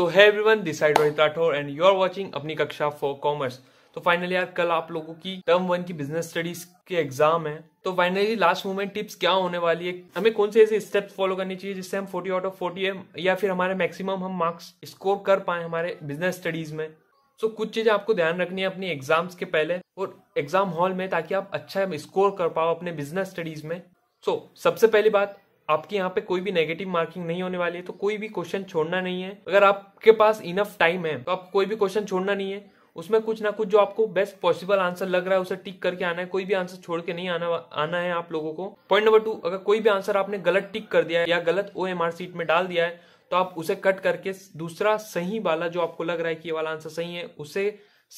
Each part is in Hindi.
so hi everyone this side Rohit Rathore and you are watching Apni Kaksha for commerce तो फाइनली यार कल आप लोगों की टर्म वन की बिजनेस स्टडीज के एग्जाम है तो फाइनली लास्ट मोमेंट टिप्स क्या होने वाली है हमें कौन से ऐसे स्टेप्स फॉलो करनी चाहिए जिससे हम forty out of forty M या फिर हमारे मैक्सिमम हम मार्क्स स्कोर कर पाए हमारे बिजनेस स्टडीज में सो so, कुछ चीज़ें आपको ध्यान रखनी है अपनी एग्जाम्स के पहले और एग्जाम हॉल में ताकि आप अच्छा स्कोर कर पाओ अपने बिजनेस स्टडीज में सो so, सबसे पहली बात आपके यहाँ पे कोई भी नेगेटिव मार्किंग नहीं होने वाली है तो कोई भी क्वेश्चन छोड़ना नहीं है अगर आपके पास इनफ टाइम है तो आप कोई भी क्वेश्चन छोड़ना नहीं है उसमें कुछ ना कुछ जो आपको बेस्ट पॉसिबल आंसर लग रहा है उसे टिक करके आना है कोई भी आंसर छोड़ के नहीं आना आना है आप लोगों को पॉइंट नंबर टू अगर कोई भी आंसर आपने गलत टिक कर दिया है या गलत ओ एम आर सीट में डाल दिया है तो आप उसे कट करके दूसरा सही वाला जो आपको लग रहा है कि ये वाला आंसर सही है उसे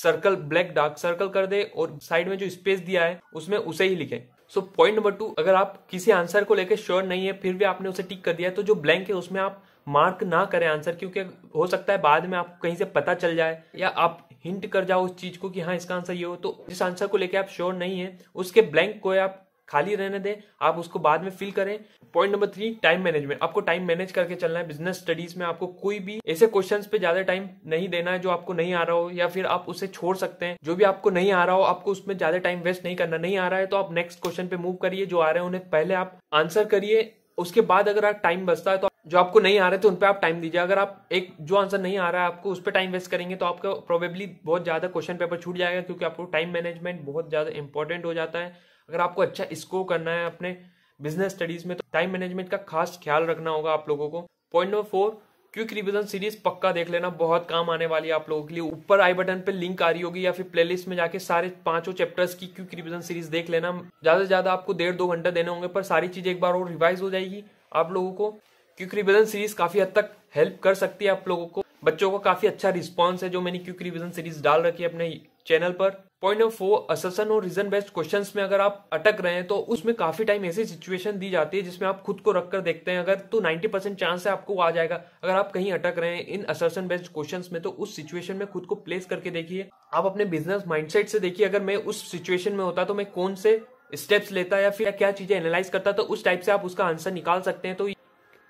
सर्कल ब्लैक डार्क सर्कल कर दे और साइड में जो स्पेस दिया है उसमें उसे ही लिखे सो पॉइंट नंबर टू अगर आप किसी आंसर को लेकर श्योर नहीं है फिर भी आपने उसे टिक कर दिया है तो जो ब्लैंक है उसमें आप मार्क ना करें आंसर क्योंकि हो सकता है बाद में आपको कहीं से पता चल जाए या आप हिंट कर जाओ उस चीज को कि हाँ इसका आंसर ये हो तो जिस आंसर को लेकर आप श्योर नहीं है उसके ब्लैंक को आप खाली रहने दें आप उसको बाद में फिल करें point number three time management आपको टाइम मैनेज करके चलना है बिजनेस स्टडीज में आपको कोई भी ऐसे क्वेश्चन पे ज्यादा टाइम नहीं देना है जो आपको नहीं आ रहा हो या फिर आप उसे छोड़ सकते हैं जो भी आपको नहीं आ रहा हो आपको उसमें ज्यादा टाइम वेस्ट नहीं करना नहीं आ रहा है तो आप नेक्स्ट क्वेश्चन पे मूव करिए जो आ रहे हैं उन्हें पहले आप आंसर करिए उसके बाद अगर आप टाइम बचता है तो जो आपको नहीं आ रहे थे उन पर आप टाइम दीजिए अगर आप एक जो आंसर नहीं आ रहा है आपको उस पर टाइम वेस्ट करेंगे तो आपका प्रोबेबली बहुत ज़्यादा क्वेश्चन पेपर छूट जाएगा क्योंकि आपको टाइम मैनेजमेंट बहुत ज़्यादा इंपॉर्टेंट हो जाता है अगर आपको अच्छा स्कोर करना है अपने बिजनेस स्टडीज में तो टाइम मैनेजमेंट का खास ख्याल रखना होगा आप लोगों को point number four quick revision series पक्का देख लेना बहुत काम आने वाली है आप लोगों के लिए ऊपर आई बटन पे लिंक आ रही होगी या फिर प्लेलिस्ट में जाके सारे पांचों चैप्टर्स की क्विक रिविजन सीरीज देख लेना ज्यादा से ज्यादा आपको डेढ़ दो घंटे देने होंगे पर सारी चीज एक बार और रिवाइज हो जाएगी आप लोगों को क्विक रिविजन सीरीज काफी हद तक हेल्प कर सकती है आप लोगों को बच्चों को काफी अच्छा रिस्पॉन्स है जो मैंने क्विक रिविजन सीरीज डाल रखी है अपने चैनल पर पॉइंट नंबर फोर अससन और रीजन बेस्ड क्वेश्चंस में अगर आप अटक रहे हैं तो उसमें काफी टाइम ऐसी सिचुएशन दी जाती है जिसमें आप खुद को रखकर देखते हैं अगर तो 90 परसेंट चांस है आपको आ जाएगा अगर आप कहीं अटक रहे हैं इन असर्सन बेस्ड क्वेश्चंस में तो उस सिचुएशन में खुद को प्लेस करके देखिए आप अपने बिजनेस माइंडसेट से देखिए अगर मैं उस सिचुएशन में होता तो मैं कौन से स्टेप्स लेता या फिर क्या चीजें एनालाइज करता तो उस टाइप से आप उसका आंसर निकाल सकते हैं तो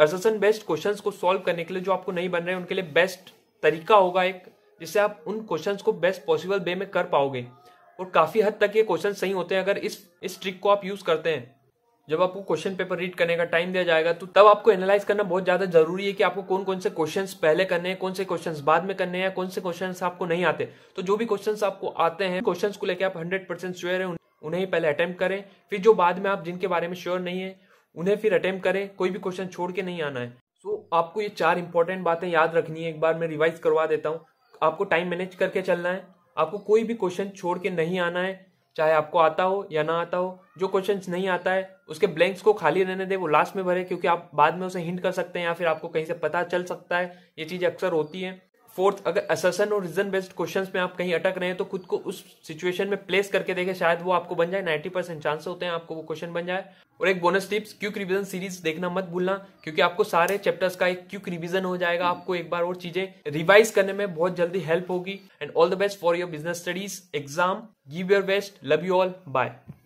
असर्सन बेस्ड क्वेश्चन को सॉल्व करने के लिए जो आपको नहीं बन रहे उनके लिए बेस्ट तरीका होगा एक जिससे आप उन क्वेश्चन को बेस्ट पॉसिबल वे में कर पाओगे और काफ़ी हद तक ये क्वेश्चन सही होते हैं अगर इस इस ट्रिक को आप यूज़ करते हैं जब आपको क्वेश्चन पेपर रीड करने का टाइम दिया जाएगा तो तब आपको एनालाइज करना बहुत ज़्यादा जरूरी है कि आपको कौन कौन से क्वेश्चंस पहले करने हैं कौन से क्वेश्चंस बाद में करने हैं कौन से क्वेश्चंस आपको नहीं आते तो जो भी क्वेश्चंस आपको आते हैं क्वेश्चंस को लेकर आप हंड्रेड परसेंट श्योर है उन्हें ही पहले अटैम्प्ट करें फिर जो बाद में आप जिनके बारे में श्योर नहीं है उन्हें फिर अटैम्प्ट करें कोई भी क्वेश्चन छोड़ के नहीं आना है सो so, आपको ये चार इंपॉर्टेंट बातें याद रखनी है एक बार मैं रिवाइज करवा देता हूँ आपको टाइम मैनेज करके चलना है आपको कोई भी क्वेश्चन छोड़ के नहीं आना है चाहे आपको आता हो या ना आता हो जो क्वेश्चन नहीं आता है उसके ब्लैंक्स को खाली रहने दे वो लास्ट में भरे क्योंकि आप बाद में उसे हिंट कर सकते हैं या फिर आपको कहीं से पता चल सकता है ये चीज़ अक्सर होती है फोर्थ अगर असन और रीजन बेस्ड क्वेश्चंस में आप कहीं अटक रहे हैं तो खुद को उस सिचुएशन में प्लेस करके देखें शायद वो आपको बन जाए 90 परसेंट चांस होते हैं आपको वो क्वेश्चन बन जाए और एक bonus tips quick revision series देखना मत भूलना क्योंकि आपको सारे चैप्टर्स का एक क्यूक रिवीजन हो जाएगा आपको एक बार और चीजें रिवाइज करने में बहुत जल्दी हेल्प होगी and all the best for your business studies exam give your best love you all bye